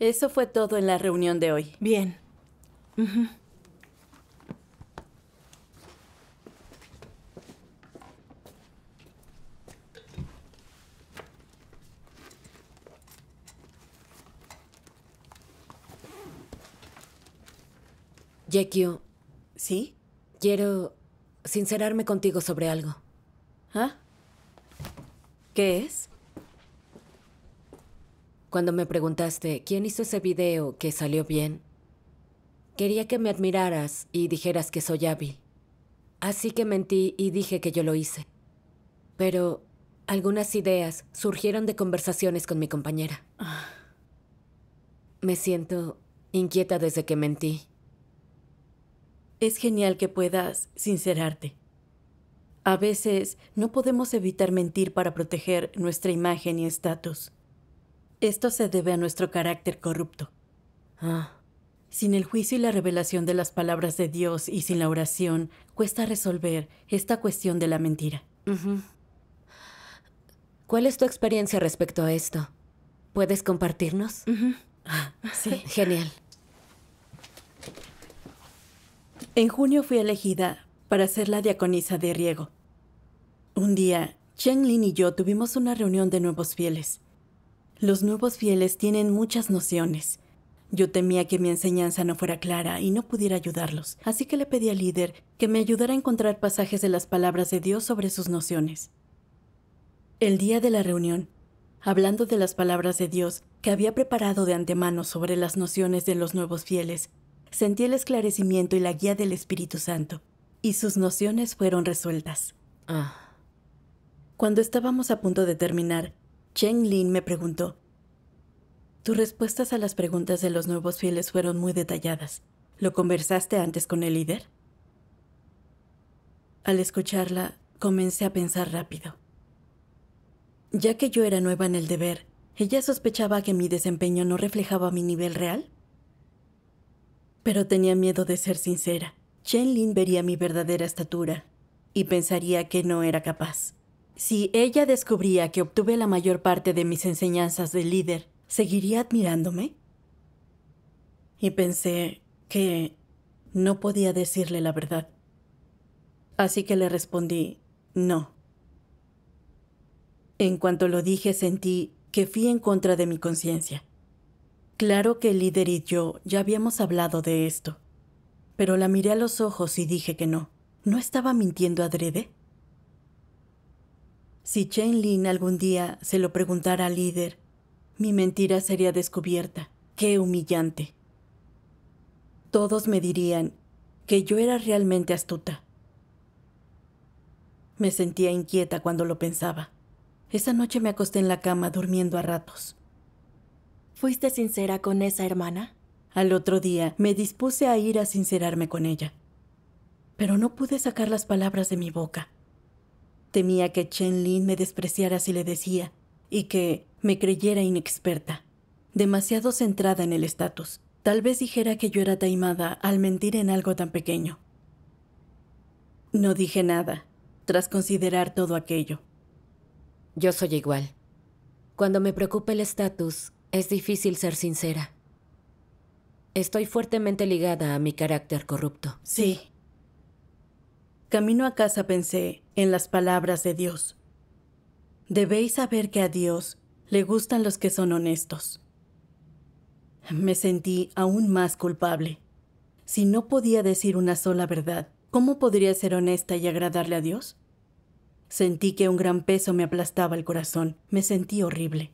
Eso fue todo en la reunión de hoy. Bien. Uh ¿Sí? Quiero sincerarme contigo sobre algo. ¿Ah? ¿Qué es? Cuando me preguntaste quién hizo ese video que salió bien, quería que me admiraras y dijeras que soy hábil. Así que mentí y dije que yo lo hice. Pero algunas ideas surgieron de conversaciones con mi compañera. Me siento inquieta desde que mentí. Es genial que puedas sincerarte. A veces no podemos evitar mentir para proteger nuestra imagen y estatus. Esto se debe a nuestro carácter corrupto. Ah. Sin el juicio y la revelación de las palabras de Dios y sin la oración, cuesta resolver esta cuestión de la mentira. ¿Cuál es tu experiencia respecto a esto? ¿Puedes compartirnos? Ah, sí. Genial. En junio fui elegida para ser la diaconisa de Riego. Un día, Chen Lin y yo tuvimos una reunión de nuevos fieles. Los nuevos fieles tienen muchas nociones. Yo temía que mi enseñanza no fuera clara y no pudiera ayudarlos, así que le pedí al líder que me ayudara a encontrar pasajes de las palabras de Dios sobre sus nociones. El día de la reunión, hablando de las palabras de Dios que había preparado de antemano sobre las nociones de los nuevos fieles, sentí el esclarecimiento y la guía del Espíritu Santo, y sus nociones fueron resueltas. Ah. Cuando estábamos a punto de terminar, Chen Lin me preguntó. Tus respuestas a las preguntas de los nuevos fieles fueron muy detalladas. ¿Lo conversaste antes con el líder? Al escucharla, comencé a pensar rápido. Ya que yo era nueva en el deber, ¿ella sospechaba que mi desempeño no reflejaba mi nivel real? Pero tenía miedo de ser sincera. Chen Lin vería mi verdadera estatura y pensaría que no era capaz. Si ella descubría que obtuve la mayor parte de mis enseñanzas de líder, ¿seguiría admirándome? Y pensé que no podía decirle la verdad. Así que le respondí, no. En cuanto lo dije sentí que fui en contra de mi conciencia. Claro que el líder y yo ya habíamos hablado de esto, pero la miré a los ojos y dije que no. ¿No estaba mintiendo adrede? Si Chen Lin algún día se lo preguntara al líder, mi mentira sería descubierta. ¡Qué humillante! Todos me dirían que yo era realmente astuta. Me sentía inquieta cuando lo pensaba. Esa noche me acosté en la cama durmiendo a ratos. ¿Fuiste sincera con esa hermana? Al otro día me dispuse a ir a sincerarme con ella, pero no pude sacar las palabras de mi boca. Temía que Chen Lin me despreciara si le decía, y que me creyera inexperta, demasiado centrada en el estatus. Tal vez dijera que yo era taimada al mentir en algo tan pequeño. No dije nada, tras considerar todo aquello. Yo soy igual. Cuando me preocupa el estatus, es difícil ser sincera. Estoy fuertemente ligada a mi carácter corrupto. Sí, Camino a casa pensé en las palabras de Dios. Debéis saber que a Dios le gustan los que son honestos. Me sentí aún más culpable. Si no podía decir una sola verdad, ¿cómo podría ser honesta y agradarle a Dios? Sentí que un gran peso me aplastaba el corazón. Me sentí horrible.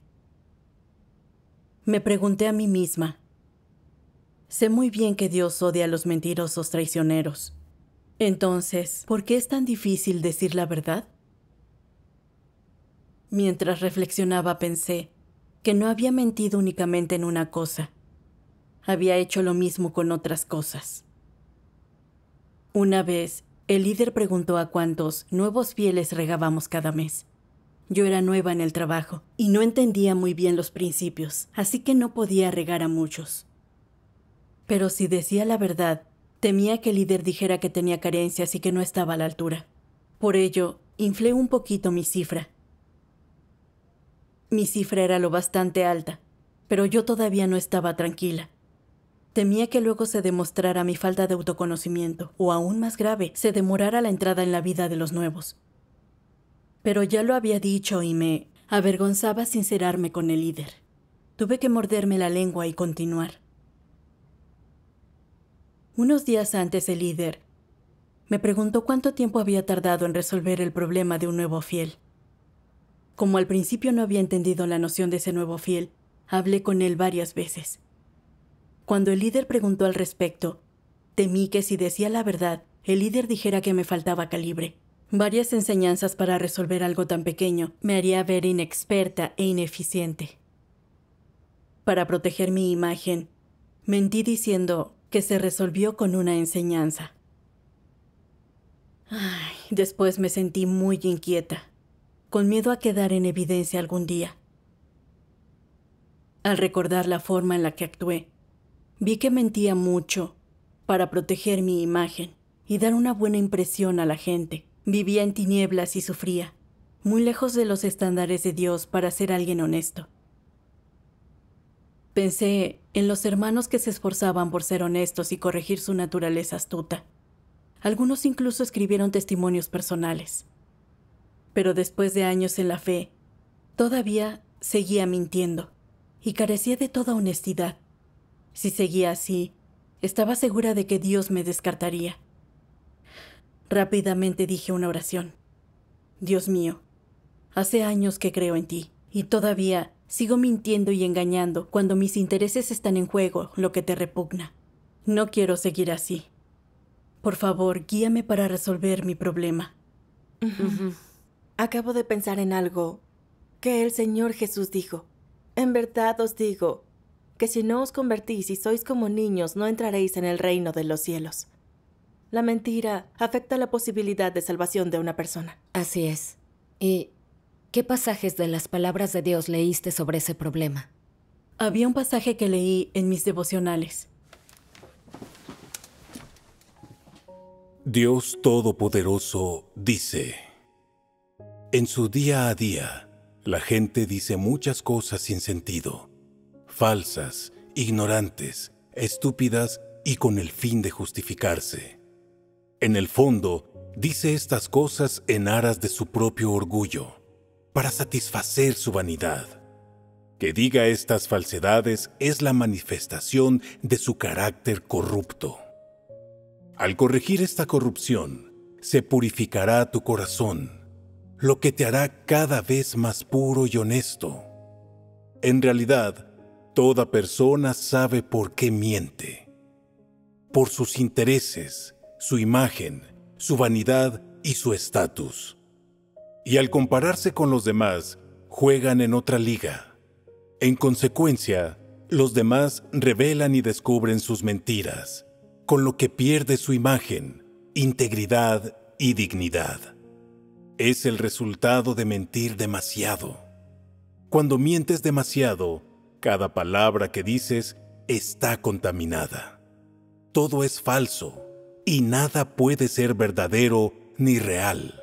Me pregunté a mí misma, sé muy bien que Dios odia a los mentirosos traicioneros. Entonces, ¿por qué es tan difícil decir la verdad? Mientras reflexionaba pensé que no había mentido únicamente en una cosa. Había hecho lo mismo con otras cosas. Una vez, el líder preguntó a cuántos nuevos fieles regábamos cada mes. Yo era nueva en el trabajo y no entendía muy bien los principios, así que no podía regar a muchos. Pero si decía la verdad, Temía que el líder dijera que tenía carencias y que no estaba a la altura. Por ello, inflé un poquito mi cifra. Mi cifra era lo bastante alta, pero yo todavía no estaba tranquila. Temía que luego se demostrara mi falta de autoconocimiento, o aún más grave, se demorara la entrada en la vida de los nuevos. Pero ya lo había dicho y me avergonzaba sincerarme con el líder. Tuve que morderme la lengua y continuar unos días antes el líder me preguntó cuánto tiempo había tardado en resolver el problema de un nuevo fiel. Como al principio no había entendido la noción de ese nuevo fiel, hablé con él varias veces. Cuando el líder preguntó al respecto, temí que si decía la verdad, el líder dijera que me faltaba calibre. Varias enseñanzas para resolver algo tan pequeño me haría ver inexperta e ineficiente. Para proteger mi imagen, mentí diciendo que se resolvió con una enseñanza. Ay, después me sentí muy inquieta, con miedo a quedar en evidencia algún día. Al recordar la forma en la que actué, vi que mentía mucho para proteger mi imagen y dar una buena impresión a la gente. Vivía en tinieblas y sufría, muy lejos de los estándares de Dios para ser alguien honesto. Pensé en los hermanos que se esforzaban por ser honestos y corregir su naturaleza astuta. Algunos incluso escribieron testimonios personales. Pero después de años en la fe, todavía seguía mintiendo y carecía de toda honestidad. Si seguía así, estaba segura de que Dios me descartaría. Rápidamente dije una oración. Dios mío, hace años que creo en ti y todavía Sigo mintiendo y engañando cuando mis intereses están en juego, lo que te repugna. No quiero seguir así. Por favor, guíame para resolver mi problema. Acabo de pensar en algo que el Señor Jesús dijo. En verdad os digo que si no os convertís y sois como niños, no entraréis en el reino de los cielos. La mentira afecta la posibilidad de salvación de una persona. Así es. Y ¿Qué pasajes de las palabras de Dios leíste sobre ese problema? Había un pasaje que leí en mis devocionales. Dios Todopoderoso dice, en su día a día, la gente dice muchas cosas sin sentido, falsas, ignorantes, estúpidas y con el fin de justificarse. En el fondo, dice estas cosas en aras de su propio orgullo para satisfacer su vanidad. Que diga estas falsedades es la manifestación de su carácter corrupto. Al corregir esta corrupción, se purificará tu corazón, lo que te hará cada vez más puro y honesto. En realidad, toda persona sabe por qué miente. Por sus intereses, su imagen, su vanidad y su estatus y al compararse con los demás, juegan en otra liga. En consecuencia, los demás revelan y descubren sus mentiras, con lo que pierde su imagen, integridad y dignidad. Es el resultado de mentir demasiado. Cuando mientes demasiado, cada palabra que dices está contaminada. Todo es falso y nada puede ser verdadero ni real.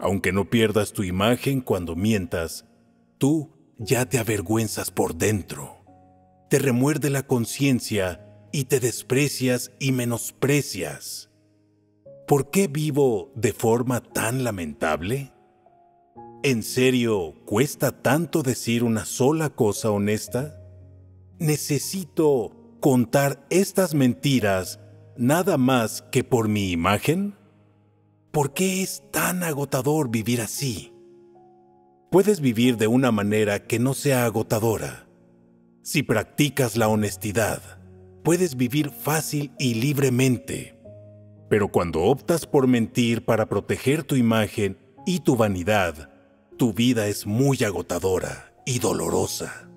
Aunque no pierdas tu imagen cuando mientas, tú ya te avergüenzas por dentro. Te remuerde la conciencia y te desprecias y menosprecias. ¿Por qué vivo de forma tan lamentable? ¿En serio cuesta tanto decir una sola cosa honesta? Necesito contar estas mentiras nada más que por mi imagen? ¿Por qué es tan agotador vivir así? Puedes vivir de una manera que no sea agotadora. Si practicas la honestidad, puedes vivir fácil y libremente. Pero cuando optas por mentir para proteger tu imagen y tu vanidad, tu vida es muy agotadora y dolorosa,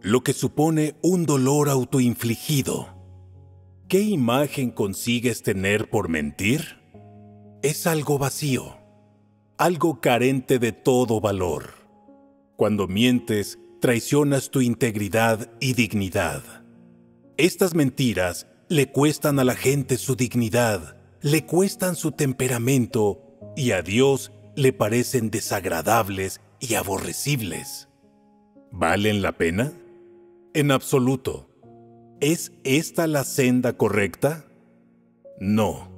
lo que supone un dolor autoinfligido. ¿Qué imagen consigues tener por mentir? es algo vacío, algo carente de todo valor. Cuando mientes, traicionas tu integridad y dignidad. Estas mentiras le cuestan a la gente su dignidad, le cuestan su temperamento y a Dios le parecen desagradables y aborrecibles. ¿Valen la pena? En absoluto. ¿Es esta la senda correcta? No.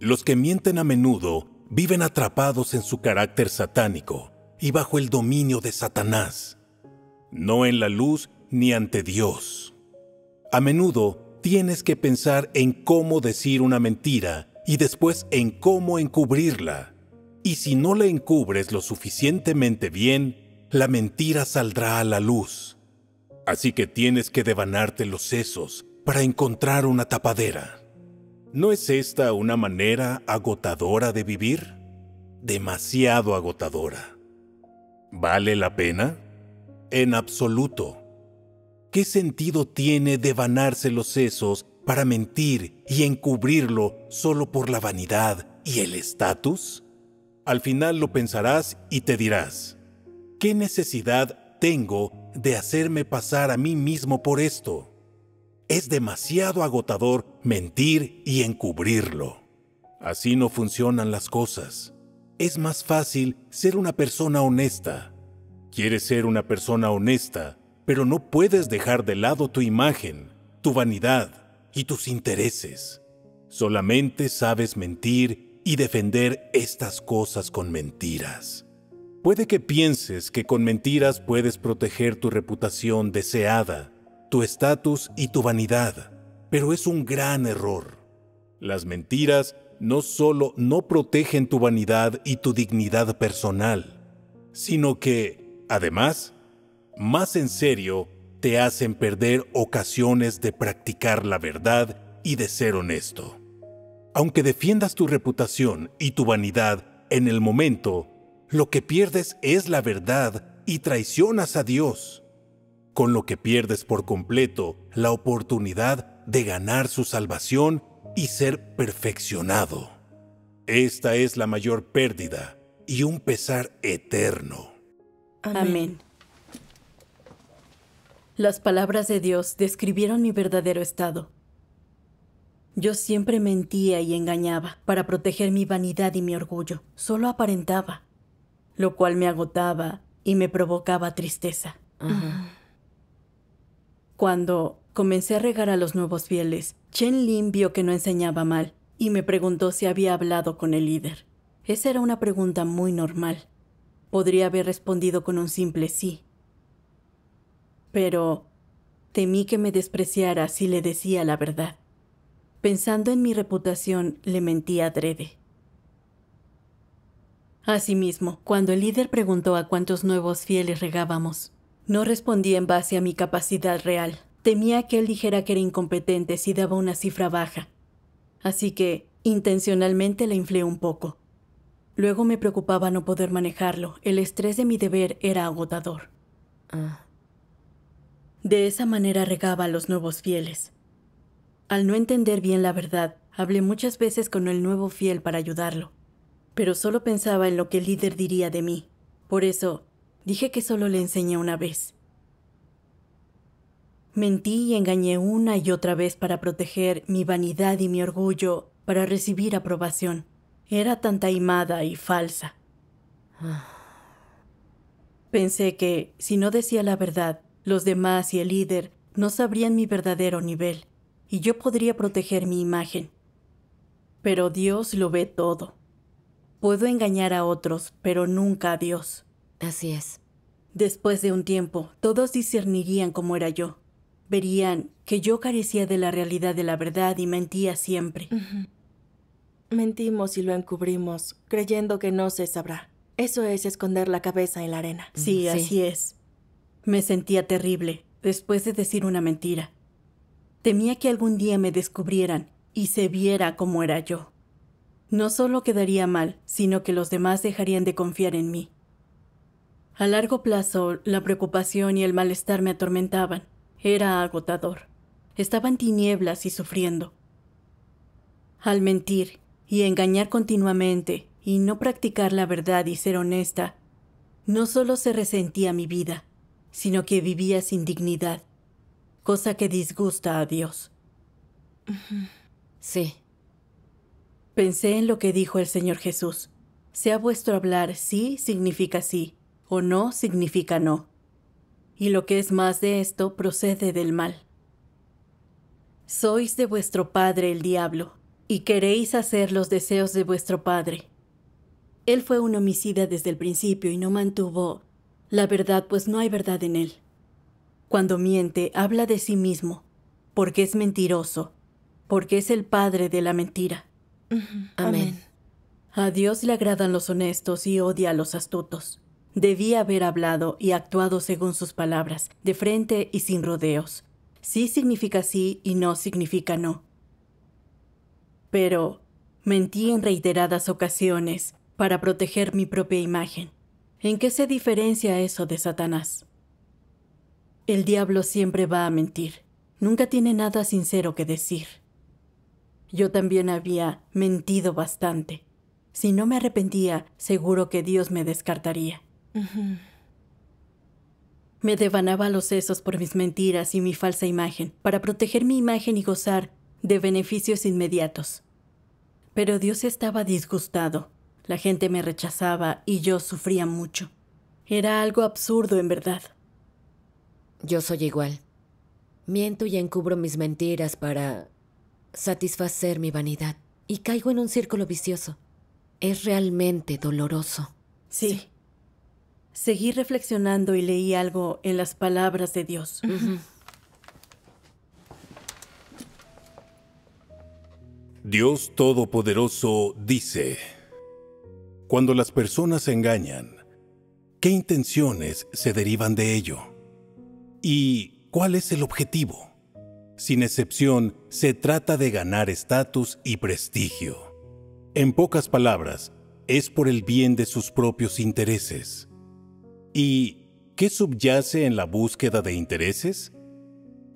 Los que mienten a menudo viven atrapados en su carácter satánico y bajo el dominio de Satanás, no en la luz ni ante Dios. A menudo tienes que pensar en cómo decir una mentira y después en cómo encubrirla. Y si no la encubres lo suficientemente bien, la mentira saldrá a la luz. Así que tienes que devanarte los sesos para encontrar una tapadera. ¿No es esta una manera agotadora de vivir? Demasiado agotadora. ¿Vale la pena? En absoluto. ¿Qué sentido tiene devanarse los sesos para mentir y encubrirlo solo por la vanidad y el estatus? Al final lo pensarás y te dirás, ¿qué necesidad tengo de hacerme pasar a mí mismo por esto? Es demasiado agotador mentir y encubrirlo. Así no funcionan las cosas. Es más fácil ser una persona honesta. Quieres ser una persona honesta, pero no puedes dejar de lado tu imagen, tu vanidad y tus intereses. Solamente sabes mentir y defender estas cosas con mentiras. Puede que pienses que con mentiras puedes proteger tu reputación deseada, tu estatus y tu vanidad pero es un gran error. Las mentiras no solo no protegen tu vanidad y tu dignidad personal, sino que, además, más en serio, te hacen perder ocasiones de practicar la verdad y de ser honesto. Aunque defiendas tu reputación y tu vanidad en el momento, lo que pierdes es la verdad y traicionas a Dios, con lo que pierdes por completo la oportunidad de ganar su salvación y ser perfeccionado. Esta es la mayor pérdida y un pesar eterno. Amén. Las palabras de Dios describieron mi verdadero estado. Yo siempre mentía y engañaba para proteger mi vanidad y mi orgullo. Solo aparentaba, lo cual me agotaba y me provocaba tristeza. Ajá. Cuando comencé a regar a los nuevos fieles, Chen Lin vio que no enseñaba mal y me preguntó si había hablado con el líder. Esa era una pregunta muy normal. Podría haber respondido con un simple sí. Pero temí que me despreciara si le decía la verdad. Pensando en mi reputación, le mentí adrede. Asimismo, cuando el líder preguntó a cuántos nuevos fieles regábamos, no respondí en base a mi capacidad real. Temía que él dijera que era incompetente si daba una cifra baja. Así que, intencionalmente, la inflé un poco. Luego me preocupaba no poder manejarlo. El estrés de mi deber era agotador. Ah. De esa manera regaba a los nuevos fieles. Al no entender bien la verdad, hablé muchas veces con el nuevo fiel para ayudarlo. Pero solo pensaba en lo que el líder diría de mí. Por eso, Dije que solo le enseñé una vez. Mentí y engañé una y otra vez para proteger mi vanidad y mi orgullo, para recibir aprobación. Era tan taimada y falsa. Pensé que, si no decía la verdad, los demás y el líder no sabrían mi verdadero nivel, y yo podría proteger mi imagen. Pero Dios lo ve todo. Puedo engañar a otros, pero nunca a Dios. Así es. Después de un tiempo, todos discernirían cómo era yo. Verían que yo carecía de la realidad de la verdad y mentía siempre. Mentimos y lo encubrimos, creyendo que no se sabrá. Eso es esconder la cabeza en la arena. Mm, sí, así es. Me sentía terrible después de decir una mentira. Temía que algún día me descubrieran y se viera cómo era yo. No solo quedaría mal, sino que los demás dejarían de confiar en mí. A largo plazo, la preocupación y el malestar me atormentaban. Era agotador. Estaba en tinieblas y sufriendo. Al mentir y engañar continuamente y no practicar la verdad y ser honesta, no solo se resentía mi vida, sino que vivía sin dignidad, cosa que disgusta a Dios. Sí. Pensé en lo que dijo el Señor Jesús. Sea vuestro hablar sí significa sí, o no significa no. Y lo que es más de esto procede del mal. Sois de vuestro padre el diablo, y queréis hacer los deseos de vuestro padre. Él fue un homicida desde el principio y no mantuvo la verdad, pues no hay verdad en él. Cuando miente, habla de sí mismo, porque es mentiroso, porque es el padre de la mentira. Amén. Amén. A Dios le agradan los honestos y odia a los astutos. Debía haber hablado y actuado según sus palabras, de frente y sin rodeos. Sí significa sí y no significa no. Pero mentí en reiteradas ocasiones para proteger mi propia imagen. ¿En qué se diferencia eso de Satanás? El diablo siempre va a mentir. Nunca tiene nada sincero que decir. Yo también había mentido bastante. Si no me arrepentía, seguro que Dios me descartaría. Me devanaba los sesos por mis mentiras y mi falsa imagen, para proteger mi imagen y gozar de beneficios inmediatos. Pero Dios estaba disgustado. La gente me rechazaba y yo sufría mucho. Era algo absurdo, en verdad. Yo soy igual. Miento y encubro mis mentiras para satisfacer mi vanidad y caigo en un círculo vicioso. Es realmente doloroso. sí. Seguí reflexionando y leí algo en las palabras de Dios. Dios Todopoderoso dice, cuando las personas se engañan, ¿qué intenciones se derivan de ello? ¿Y cuál es el objetivo? Sin excepción, se trata de ganar estatus y prestigio. En pocas palabras, es por el bien de sus propios intereses. ¿Y qué subyace en la búsqueda de intereses?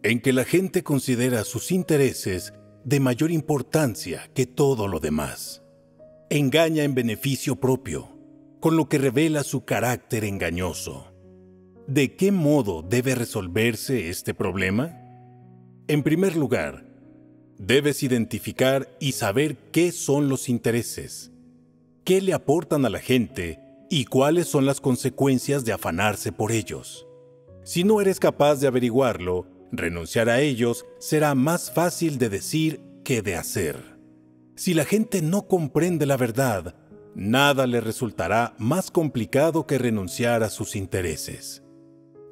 En que la gente considera sus intereses de mayor importancia que todo lo demás. Engaña en beneficio propio, con lo que revela su carácter engañoso. ¿De qué modo debe resolverse este problema? En primer lugar, debes identificar y saber qué son los intereses, qué le aportan a la gente y cuáles son las consecuencias de afanarse por ellos. Si no eres capaz de averiguarlo, renunciar a ellos será más fácil de decir que de hacer. Si la gente no comprende la verdad, nada le resultará más complicado que renunciar a sus intereses.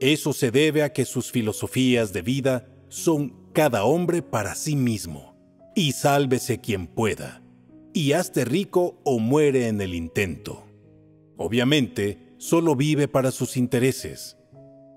Eso se debe a que sus filosofías de vida son cada hombre para sí mismo, y sálvese quien pueda, y hazte rico o muere en el intento obviamente, solo vive para sus intereses.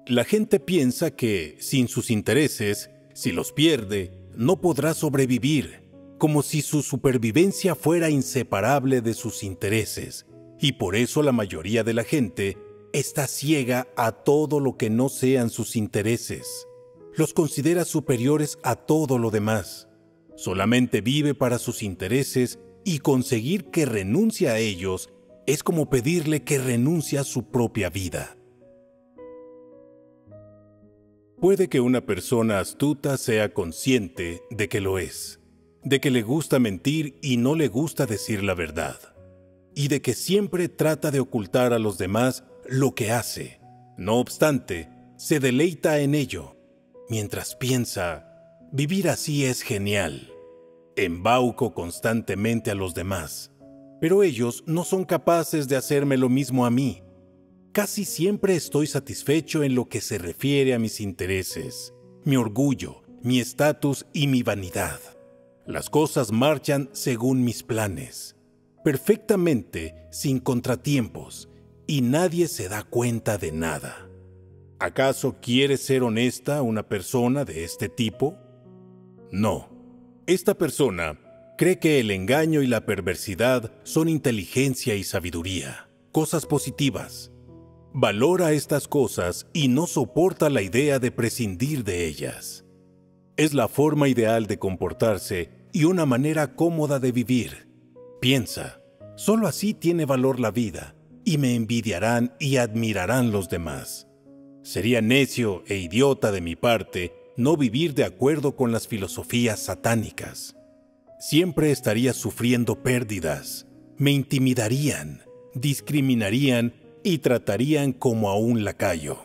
La gente piensa que, sin sus intereses, si los pierde, no podrá sobrevivir, como si su supervivencia fuera inseparable de sus intereses, y por eso la mayoría de la gente está ciega a todo lo que no sean sus intereses. Los considera superiores a todo lo demás. Solamente vive para sus intereses y conseguir que renuncie a ellos es como pedirle que renuncie a su propia vida. Puede que una persona astuta sea consciente de que lo es, de que le gusta mentir y no le gusta decir la verdad, y de que siempre trata de ocultar a los demás lo que hace. No obstante, se deleita en ello, mientras piensa, vivir así es genial. Embauco constantemente a los demás, pero ellos no son capaces de hacerme lo mismo a mí. Casi siempre estoy satisfecho en lo que se refiere a mis intereses, mi orgullo, mi estatus y mi vanidad. Las cosas marchan según mis planes, perfectamente sin contratiempos, y nadie se da cuenta de nada. ¿Acaso quiere ser honesta una persona de este tipo? No. Esta persona Cree que el engaño y la perversidad son inteligencia y sabiduría, cosas positivas. Valora estas cosas y no soporta la idea de prescindir de ellas. Es la forma ideal de comportarse y una manera cómoda de vivir. Piensa, solo así tiene valor la vida, y me envidiarán y admirarán los demás. Sería necio e idiota de mi parte no vivir de acuerdo con las filosofías satánicas. Siempre estaría sufriendo pérdidas, me intimidarían, discriminarían y tratarían como a un lacayo.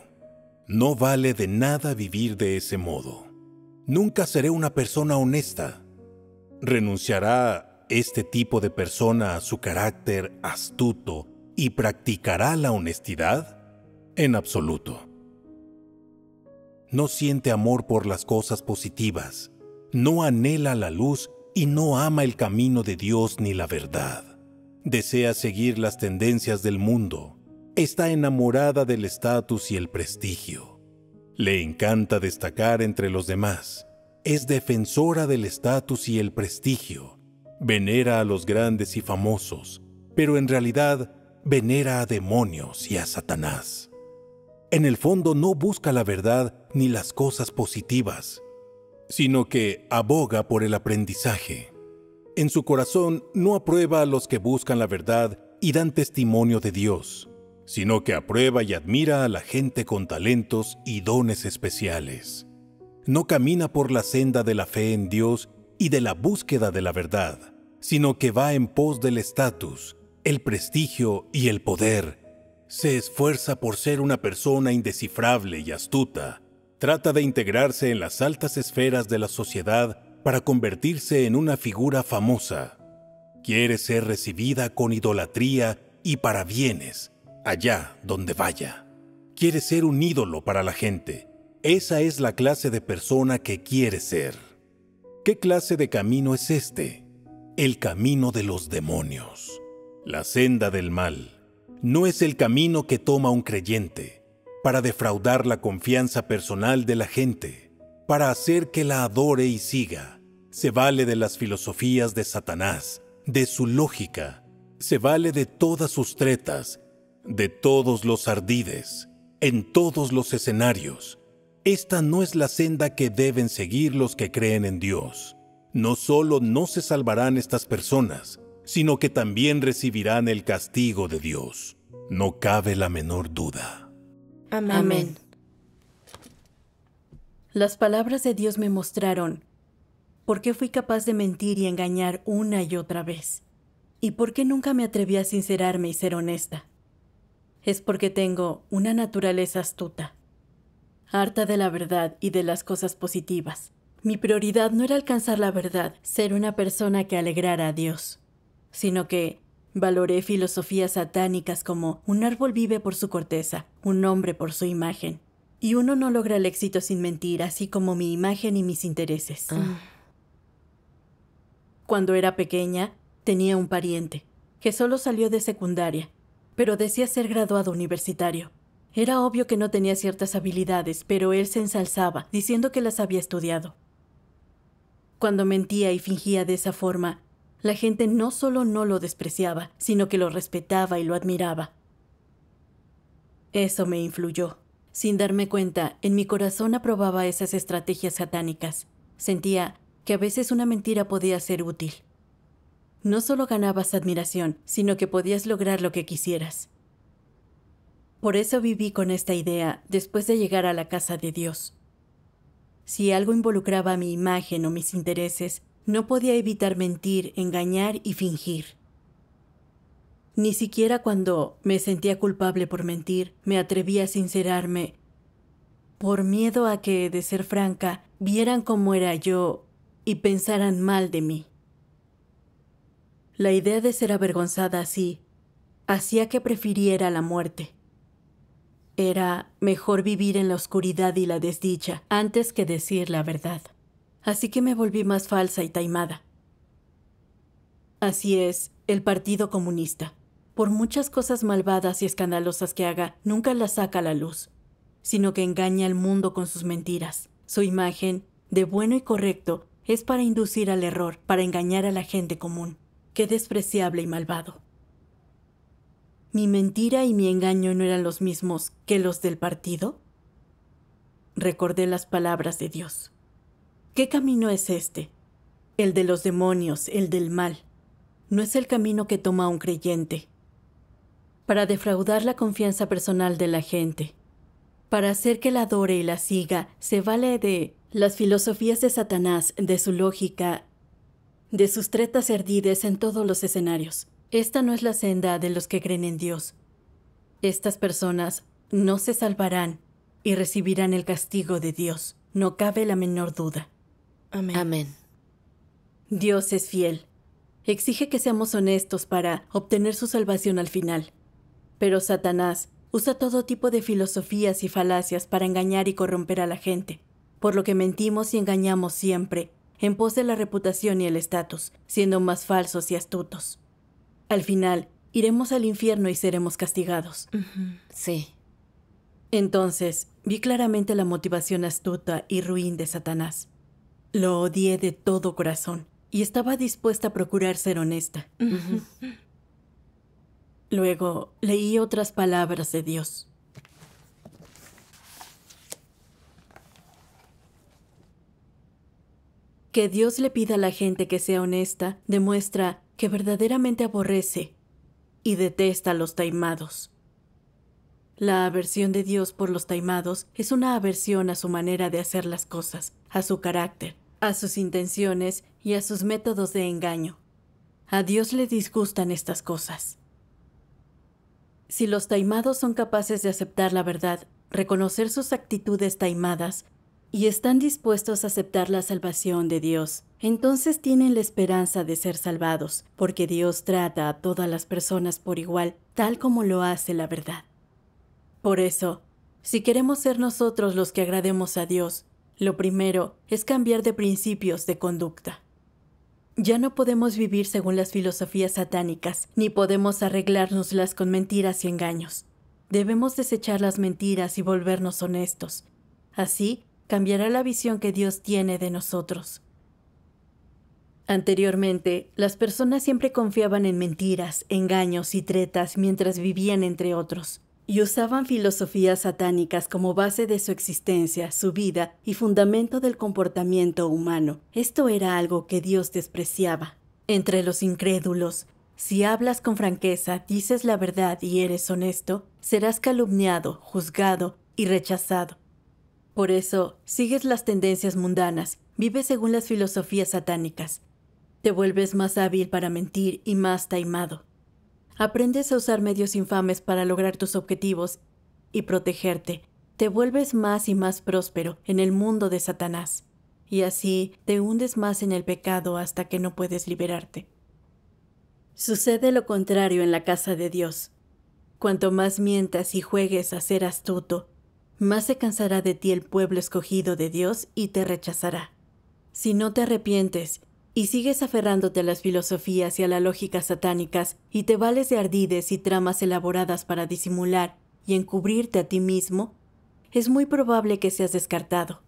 No vale de nada vivir de ese modo. Nunca seré una persona honesta. Renunciará este tipo de persona a su carácter astuto y practicará la honestidad? En absoluto. No siente amor por las cosas positivas, no anhela la luz y no ama el camino de Dios ni la verdad. Desea seguir las tendencias del mundo. Está enamorada del estatus y el prestigio. Le encanta destacar entre los demás. Es defensora del estatus y el prestigio. Venera a los grandes y famosos, pero en realidad venera a demonios y a Satanás. En el fondo no busca la verdad ni las cosas positivas, sino que aboga por el aprendizaje. En su corazón no aprueba a los que buscan la verdad y dan testimonio de Dios, sino que aprueba y admira a la gente con talentos y dones especiales. No camina por la senda de la fe en Dios y de la búsqueda de la verdad, sino que va en pos del estatus, el prestigio y el poder. Se esfuerza por ser una persona indescifrable y astuta, trata de integrarse en las altas esferas de la sociedad para convertirse en una figura famosa. Quiere ser recibida con idolatría y para bienes, allá donde vaya. Quiere ser un ídolo para la gente. Esa es la clase de persona que quiere ser. ¿Qué clase de camino es este? El camino de los demonios, la senda del mal. No es el camino que toma un creyente para defraudar la confianza personal de la gente, para hacer que la adore y siga. Se vale de las filosofías de Satanás, de su lógica, se vale de todas sus tretas, de todos los ardides, en todos los escenarios. Esta no es la senda que deben seguir los que creen en Dios. No solo no se salvarán estas personas, sino que también recibirán el castigo de Dios. No cabe la menor duda. Amén. Las palabras de Dios me mostraron por qué fui capaz de mentir y engañar una y otra vez, y por qué nunca me atreví a sincerarme y ser honesta. Es porque tengo una naturaleza astuta, harta de la verdad y de las cosas positivas. Mi prioridad no era alcanzar la verdad, ser una persona que alegrara a Dios, sino que Valoré filosofías satánicas como un árbol vive por su corteza, un hombre por su imagen. Y uno no logra el éxito sin mentir, así como mi imagen y mis intereses. Ah. Cuando era pequeña, tenía un pariente, que solo salió de secundaria, pero decía ser graduado universitario. Era obvio que no tenía ciertas habilidades, pero él se ensalzaba, diciendo que las había estudiado. Cuando mentía y fingía de esa forma, la gente no solo no lo despreciaba, sino que lo respetaba y lo admiraba. Eso me influyó. Sin darme cuenta, en mi corazón aprobaba esas estrategias satánicas. Sentía que a veces una mentira podía ser útil. No solo ganabas admiración, sino que podías lograr lo que quisieras. Por eso viví con esta idea después de llegar a la casa de Dios. Si algo involucraba mi imagen o mis intereses, no podía evitar mentir, engañar y fingir. Ni siquiera cuando me sentía culpable por mentir, me atrevía a sincerarme, por miedo a que, de ser franca, vieran cómo era yo y pensaran mal de mí. La idea de ser avergonzada así hacía que prefiriera la muerte. Era mejor vivir en la oscuridad y la desdicha antes que decir la verdad así que me volví más falsa y taimada. Así es, el Partido Comunista. Por muchas cosas malvadas y escandalosas que haga, nunca las saca a la luz, sino que engaña al mundo con sus mentiras. Su imagen, de bueno y correcto, es para inducir al error, para engañar a la gente común. Qué despreciable y malvado. ¿Mi mentira y mi engaño no eran los mismos que los del partido? Recordé las palabras de Dios. ¿Qué camino es este? El de los demonios, el del mal. No es el camino que toma un creyente. Para defraudar la confianza personal de la gente, para hacer que la adore y la siga, se vale de las filosofías de Satanás, de su lógica, de sus tretas ardides en todos los escenarios. Esta no es la senda de los que creen en Dios. Estas personas no se salvarán y recibirán el castigo de Dios, no cabe la menor duda. Amén. Dios es fiel. Exige que seamos honestos para obtener su salvación al final. Pero Satanás usa todo tipo de filosofías y falacias para engañar y corromper a la gente, por lo que mentimos y engañamos siempre, en pos de la reputación y el estatus, siendo más falsos y astutos. Al final, iremos al infierno y seremos castigados. Sí. Entonces, vi claramente la motivación astuta y ruin de Satanás. Lo odié de todo corazón y estaba dispuesta a procurar ser honesta. Luego leí otras palabras de Dios. Que Dios le pida a la gente que sea honesta demuestra que verdaderamente aborrece y detesta a los taimados. La aversión de Dios por los taimados es una aversión a su manera de hacer las cosas a su carácter, a sus intenciones y a sus métodos de engaño. A Dios le disgustan estas cosas. Si los taimados son capaces de aceptar la verdad, reconocer sus actitudes taimadas y están dispuestos a aceptar la salvación de Dios, entonces tienen la esperanza de ser salvados, porque Dios trata a todas las personas por igual, tal como lo hace la verdad. Por eso, si queremos ser nosotros los que agrademos a Dios, lo primero es cambiar de principios de conducta. Ya no podemos vivir según las filosofías satánicas, ni podemos arreglárnoslas con mentiras y engaños. Debemos desechar las mentiras y volvernos honestos. Así, cambiará la visión que Dios tiene de nosotros. Anteriormente, las personas siempre confiaban en mentiras, engaños y tretas mientras vivían entre otros y usaban filosofías satánicas como base de su existencia, su vida y fundamento del comportamiento humano. Esto era algo que Dios despreciaba. Entre los incrédulos, si hablas con franqueza, dices la verdad y eres honesto, serás calumniado, juzgado y rechazado. Por eso, sigues las tendencias mundanas, vives según las filosofías satánicas. Te vuelves más hábil para mentir y más taimado. Aprendes a usar medios infames para lograr tus objetivos y protegerte. Te vuelves más y más próspero en el mundo de Satanás. Y así te hundes más en el pecado hasta que no puedes liberarte. Sucede lo contrario en la casa de Dios. Cuanto más mientas y juegues a ser astuto, más se cansará de ti el pueblo escogido de Dios y te rechazará. Si no te arrepientes y sigues aferrándote a las filosofías y a la lógica satánicas y te vales de ardides y tramas elaboradas para disimular y encubrirte a ti mismo, es muy probable que seas descartado.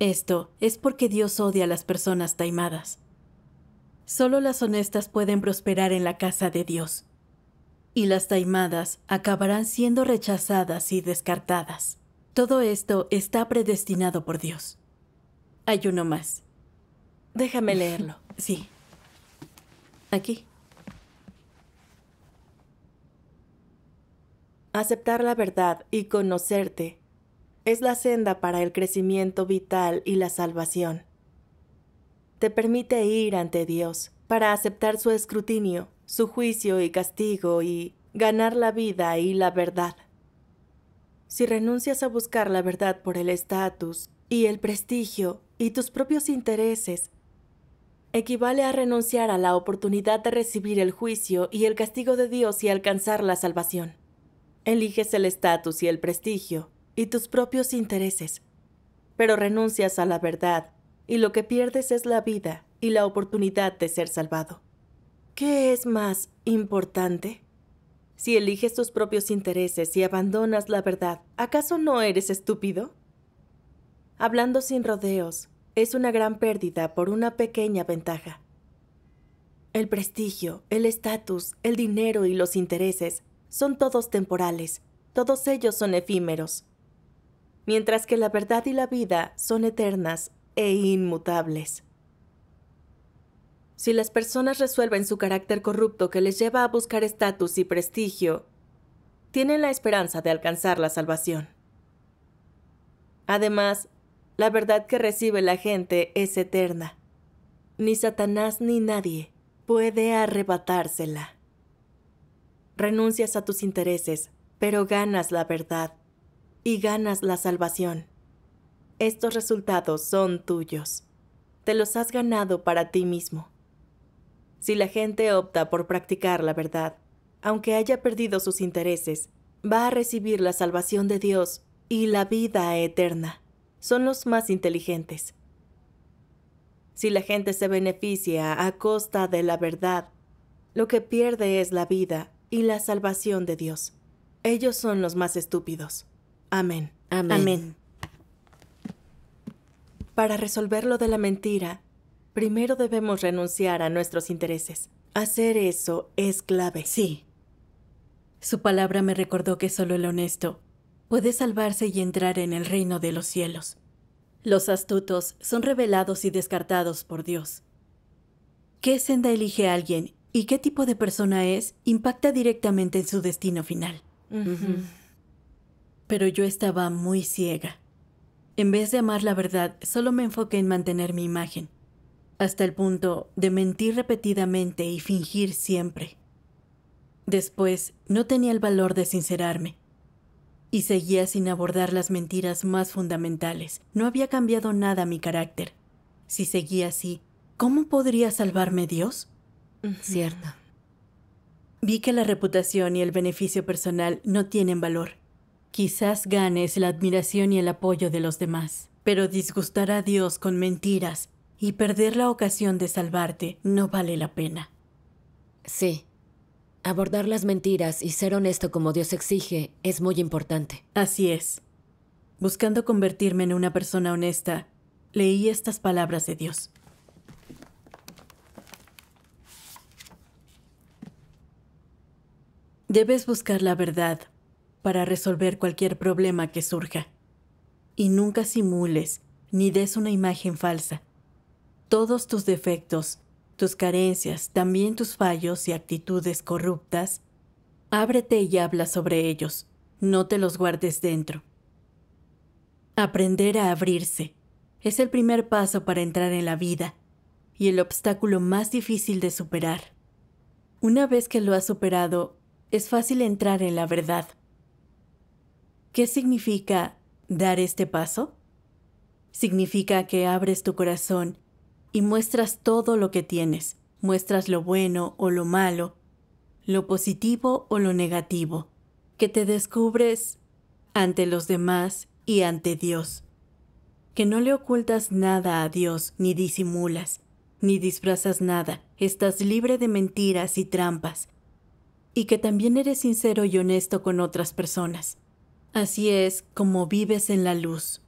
Esto es porque Dios odia a las personas taimadas. Solo las honestas pueden prosperar en la casa de Dios. Y las taimadas acabarán siendo rechazadas y descartadas. Todo esto está predestinado por Dios. Hay uno más. Déjame leerlo. Sí. Aquí. Aceptar la verdad y conocerte es la senda para el crecimiento vital y la salvación. Te permite ir ante Dios para aceptar su escrutinio, su juicio y castigo y ganar la vida y la verdad. Si renuncias a buscar la verdad por el estatus y el prestigio y tus propios intereses, equivale a renunciar a la oportunidad de recibir el juicio y el castigo de Dios y alcanzar la salvación. Eliges el estatus y el prestigio, y tus propios intereses, pero renuncias a la verdad, y lo que pierdes es la vida y la oportunidad de ser salvado. ¿Qué es más importante? Si eliges tus propios intereses y abandonas la verdad, ¿acaso no eres estúpido? Hablando sin rodeos, es una gran pérdida por una pequeña ventaja. El prestigio, el estatus, el dinero y los intereses son todos temporales, todos ellos son efímeros. Mientras que la verdad y la vida son eternas e inmutables. Si las personas resuelven su carácter corrupto que les lleva a buscar estatus y prestigio, tienen la esperanza de alcanzar la salvación. Además, la verdad que recibe la gente es eterna. Ni Satanás ni nadie puede arrebatársela. Renuncias a tus intereses, pero ganas la verdad y ganas la salvación. Estos resultados son tuyos. Te los has ganado para ti mismo. Si la gente opta por practicar la verdad, aunque haya perdido sus intereses, va a recibir la salvación de Dios y la vida eterna son los más inteligentes. Si la gente se beneficia a costa de la verdad, lo que pierde es la vida y la salvación de Dios. Ellos son los más estúpidos. Amén. Amén. Para resolver lo de la mentira, primero debemos renunciar a nuestros intereses. Hacer eso es clave. Sí. Su palabra me recordó que solo el honesto puede salvarse y entrar en el reino de los cielos. Los astutos son revelados y descartados por Dios. ¿Qué senda elige alguien y qué tipo de persona es impacta directamente en su destino final? Pero yo estaba muy ciega. En vez de amar la verdad, solo me enfoqué en mantener mi imagen, hasta el punto de mentir repetidamente y fingir siempre. Después, no tenía el valor de sincerarme y seguía sin abordar las mentiras más fundamentales. No había cambiado nada mi carácter. Si seguía así, ¿cómo podría salvarme Dios? Cierto. Vi que la reputación y el beneficio personal no tienen valor. Quizás ganes la admiración y el apoyo de los demás, pero disgustar a Dios con mentiras y perder la ocasión de salvarte no vale la pena. Sí, Abordar las mentiras y ser honesto como Dios exige es muy importante. Así es. Buscando convertirme en una persona honesta, leí estas palabras de Dios. Debes buscar la verdad para resolver cualquier problema que surja. Y nunca simules ni des una imagen falsa. Todos tus defectos tus carencias, también tus fallos y actitudes corruptas, ábrete y habla sobre ellos, no te los guardes dentro. Aprender a abrirse es el primer paso para entrar en la vida y el obstáculo más difícil de superar. Una vez que lo has superado, es fácil entrar en la verdad. ¿Qué significa dar este paso? Significa que abres tu corazón y muestras todo lo que tienes. Muestras lo bueno o lo malo, lo positivo o lo negativo, que te descubres ante los demás y ante Dios. Que no le ocultas nada a Dios, ni disimulas, ni disfrazas nada, estás libre de mentiras y trampas, y que también eres sincero y honesto con otras personas. Así es como vives en la luz.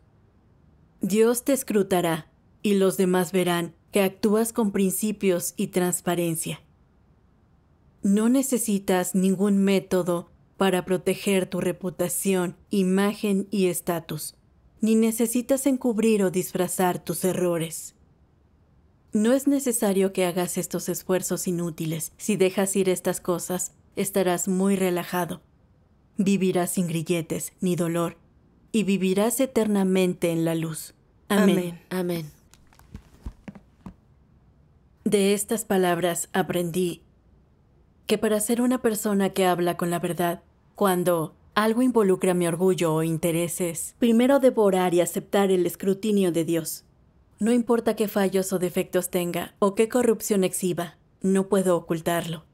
Dios te escrutará y los demás verán que actúas con principios y transparencia. No necesitas ningún método para proteger tu reputación, imagen y estatus, ni necesitas encubrir o disfrazar tus errores. No es necesario que hagas estos esfuerzos inútiles. Si dejas ir estas cosas, estarás muy relajado. Vivirás sin grilletes ni dolor, y vivirás eternamente en la luz. Amén. Amén. De estas palabras aprendí que para ser una persona que habla con la verdad, cuando algo involucra mi orgullo o intereses, primero debo orar y aceptar el escrutinio de Dios. No importa qué fallos o defectos tenga o qué corrupción exhiba, no puedo ocultarlo.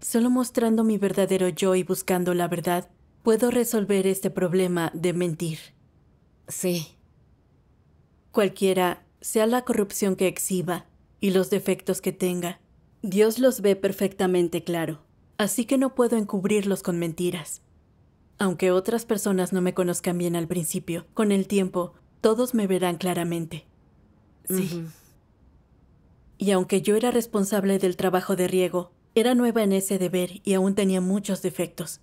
Solo mostrando mi verdadero yo y buscando la verdad, puedo resolver este problema de mentir. Sí. Cualquiera sea la corrupción que exhiba, y los defectos que tenga. Dios los ve perfectamente claro, así que no puedo encubrirlos con mentiras. Aunque otras personas no me conozcan bien al principio, con el tiempo, todos me verán claramente. Sí. Y aunque yo era responsable del trabajo de riego, era nueva en ese deber y aún tenía muchos defectos.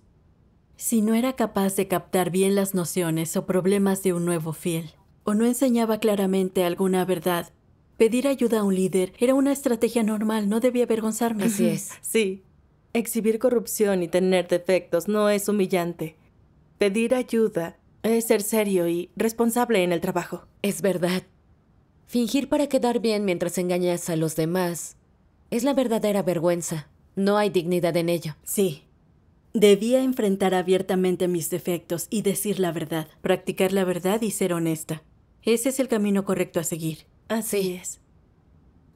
Si no era capaz de captar bien las nociones o problemas de un nuevo fiel, o no enseñaba claramente alguna verdad, Pedir ayuda a un líder era una estrategia normal, no debía avergonzarme. Así es. Sí. Exhibir corrupción y tener defectos no es humillante. Pedir ayuda es ser serio y responsable en el trabajo. Es verdad. Fingir para quedar bien mientras engañas a los demás es la verdadera vergüenza. No hay dignidad en ello. Sí. Debía enfrentar abiertamente mis defectos y decir la verdad, practicar la verdad y ser honesta. Ese es el camino correcto a seguir. Así es.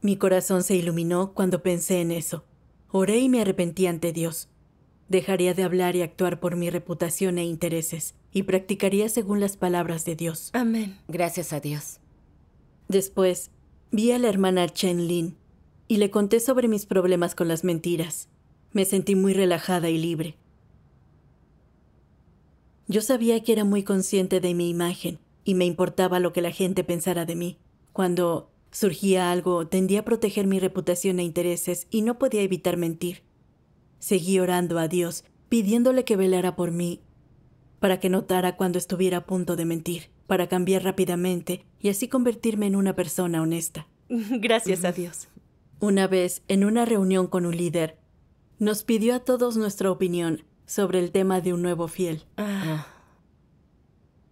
Mi corazón se iluminó cuando pensé en eso. Oré y me arrepentí ante Dios. Dejaría de hablar y actuar por mi reputación e intereses, y practicaría según las palabras de Dios. Amén. Gracias a Dios. Después, vi a la hermana Chen Lin y le conté sobre mis problemas con las mentiras. Me sentí muy relajada y libre. Yo sabía que era muy consciente de mi imagen y me importaba lo que la gente pensara de mí. Cuando surgía algo, tendía a proteger mi reputación e intereses y no podía evitar mentir. Seguí orando a Dios, pidiéndole que velara por mí, para que notara cuando estuviera a punto de mentir, para cambiar rápidamente y así convertirme en una persona honesta. Gracias a Dios. Una vez, en una reunión con un líder, nos pidió a todos nuestra opinión sobre el tema de un nuevo fiel. Ah.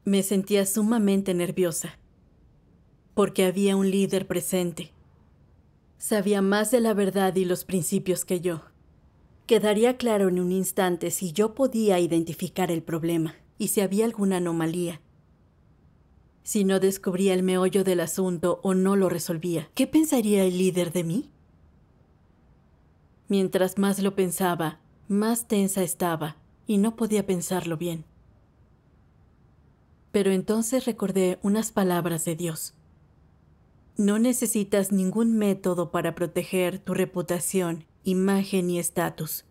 Me sentía sumamente nerviosa porque había un líder presente. Sabía más de la verdad y los principios que yo. Quedaría claro en un instante si yo podía identificar el problema y si había alguna anomalía. Si no descubría el meollo del asunto o no lo resolvía, ¿qué pensaría el líder de mí? Mientras más lo pensaba, más tensa estaba y no podía pensarlo bien. Pero entonces recordé unas palabras de Dios. No necesitas ningún método para proteger tu reputación, imagen y estatus,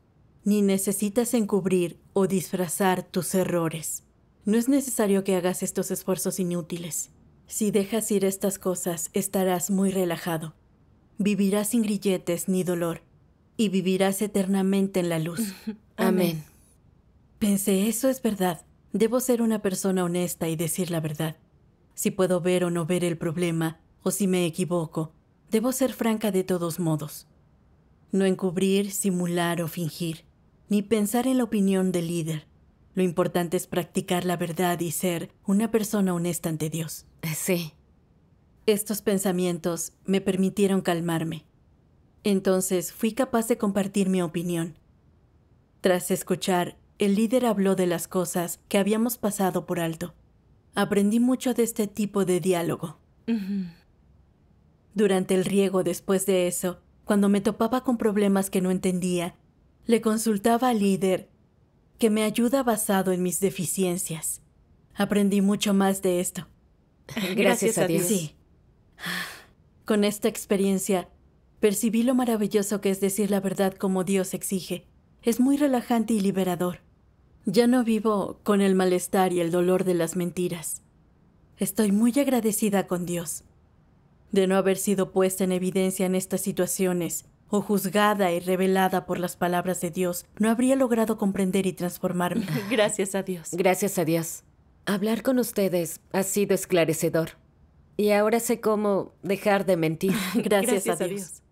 ni necesitas encubrir o disfrazar tus errores. No es necesario que hagas estos esfuerzos inútiles. Si dejas ir estas cosas, estarás muy relajado. Vivirás sin grilletes ni dolor, y vivirás eternamente en la luz. Amén. Pensé, eso es verdad. Debo ser una persona honesta y decir la verdad. Si puedo ver o no ver el problema, o si me equivoco, debo ser franca de todos modos. No encubrir, simular o fingir, ni pensar en la opinión del líder. Lo importante es practicar la verdad y ser una persona honesta ante Dios. Sí. Estos pensamientos me permitieron calmarme. Entonces fui capaz de compartir mi opinión. Tras escuchar, el líder habló de las cosas que habíamos pasado por alto. Aprendí mucho de este tipo de diálogo. Durante el riego después de eso, cuando me topaba con problemas que no entendía, le consultaba al líder, que me ayuda basado en mis deficiencias. Aprendí mucho más de esto. Gracias, a Dios. Sí. Con esta experiencia, percibí lo maravilloso que es decir la verdad como Dios exige. Es muy relajante y liberador. Ya no vivo con el malestar y el dolor de las mentiras. Estoy muy agradecida con Dios de no haber sido puesta en evidencia en estas situaciones, o juzgada y revelada por las palabras de Dios, no habría logrado comprender y transformarme. Gracias a Dios. Gracias a Dios. Hablar con ustedes ha sido esclarecedor. Y ahora sé cómo dejar de mentir. Gracias, A Dios.